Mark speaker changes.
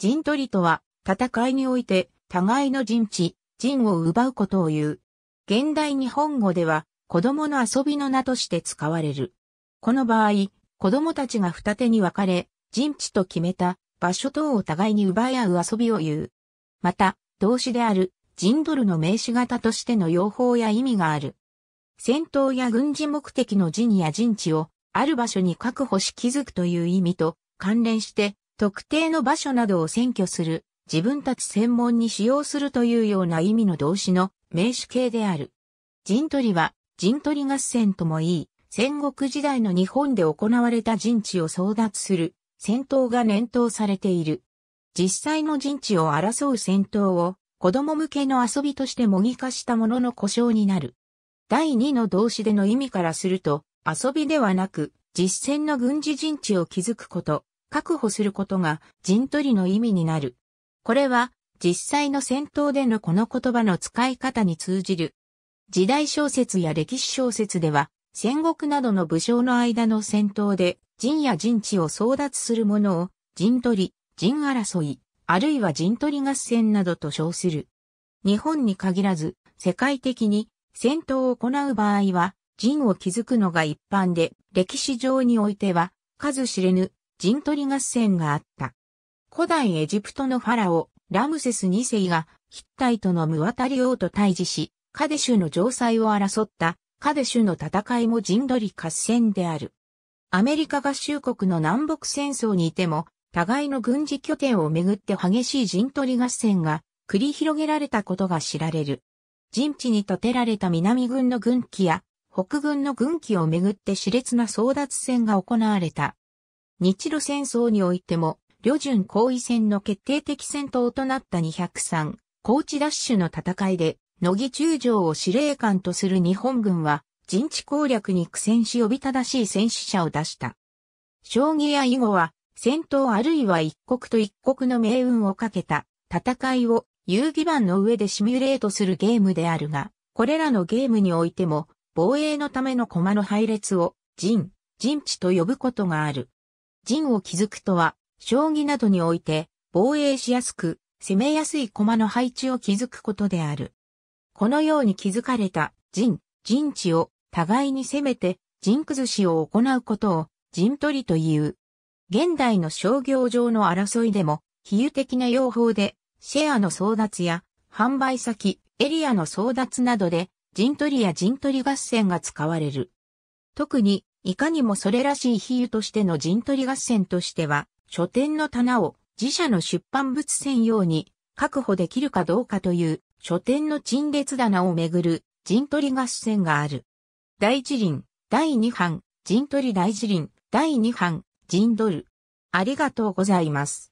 Speaker 1: 陣取りとは、戦いにおいて、互いの陣地、陣を奪うことを言う。現代日本語では、子供の遊びの名として使われる。この場合、子供たちが二手に分かれ、陣地と決めた場所等を互いに奪い合う遊びを言う。また、動詞である、陣取るの名詞型としての用法や意味がある。戦闘や軍事目的の陣や陣地を、ある場所に確保し築くという意味と関連して、特定の場所などを占拠する、自分たち専門に使用するというような意味の動詞の名詞形である。陣取りは、陣取り合戦ともいい、戦国時代の日本で行われた陣地を争奪する、戦闘が念頭されている。実際の陣地を争う戦闘を、子供向けの遊びとして模擬化したものの故障になる。第2の動詞での意味からすると、遊びではなく、実践の軍事陣地を築くこと、確保することが陣取りの意味になる。これは実際の戦闘でのこの言葉の使い方に通じる。時代小説や歴史小説では戦国などの武将の間の戦闘で陣や陣地を争奪するものを陣取り、陣争い、あるいは陣取り合戦などと称する。日本に限らず世界的に戦闘を行う場合は陣を築くのが一般で歴史上においては数知れぬ陣取り合戦があった。古代エジプトのファラオ、ラムセス2世が、ヒッタイトのムワタリ王と対峙し、カデシュの城塞を争ったカデシュの戦いも陣取り合戦である。アメリカ合衆国の南北戦争にいても、互いの軍事拠点をめぐって激しい陣取り合戦が繰り広げられたことが知られる。陣地に建てられた南軍の軍機や北軍の軍機をめぐって熾烈な争奪戦が行われた。日露戦争においても、旅順後位戦の決定的戦闘となった203、高ッ奪取の戦いで、乃木中将を司令官とする日本軍は、陣地攻略に苦戦し呼び正しい戦死者を出した。将棋や囲碁は、戦闘あるいは一国と一国の命運をかけた戦いを遊戯盤の上でシミュレートするゲームであるが、これらのゲームにおいても防衛のための駒の配列を陣、陣地と呼ぶことがある。陣を築くとは、将棋などにおいて、防衛しやすく、攻めやすい駒の配置を築くことである。このように築かれた陣、陣地を互いに攻めて陣崩しを行うことを陣取りという。現代の商業上の争いでも比喩的な用法でシェアの争奪や販売先、エリアの争奪などで陣取りや陣取り合戦が使われる。特にいかにもそれらしい比喩としての陣取り合戦としては、書店の棚を自社の出版物専用に確保できるかどうかという書店の陳列棚をめぐる陣取り合戦がある。第一輪、第二版、陣取り第一輪、第二版、陣取る。ありがとうございます。